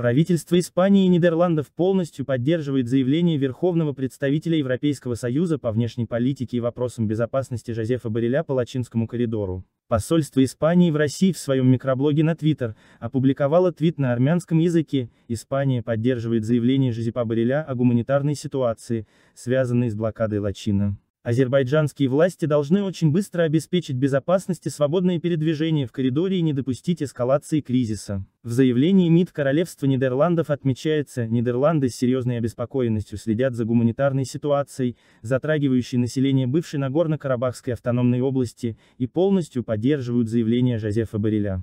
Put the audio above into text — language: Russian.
Правительство Испании и Нидерландов полностью поддерживает заявление Верховного представителя Европейского Союза по внешней политике и вопросам безопасности Жозефа Бареля по Лачинскому коридору. Посольство Испании в России в своем микроблоге на Твиттер опубликовало твит на армянском языке «Испания поддерживает заявление Жозепа Бареля о гуманитарной ситуации, связанной с блокадой Лачина». Азербайджанские власти должны очень быстро обеспечить безопасность и свободное передвижение в коридоре и не допустить эскалации кризиса. В заявлении МИД Королевства Нидерландов отмечается, Нидерланды с серьезной обеспокоенностью следят за гуманитарной ситуацией, затрагивающей население бывшей Нагорно-Карабахской автономной области, и полностью поддерживают заявление Жозефа Бариля.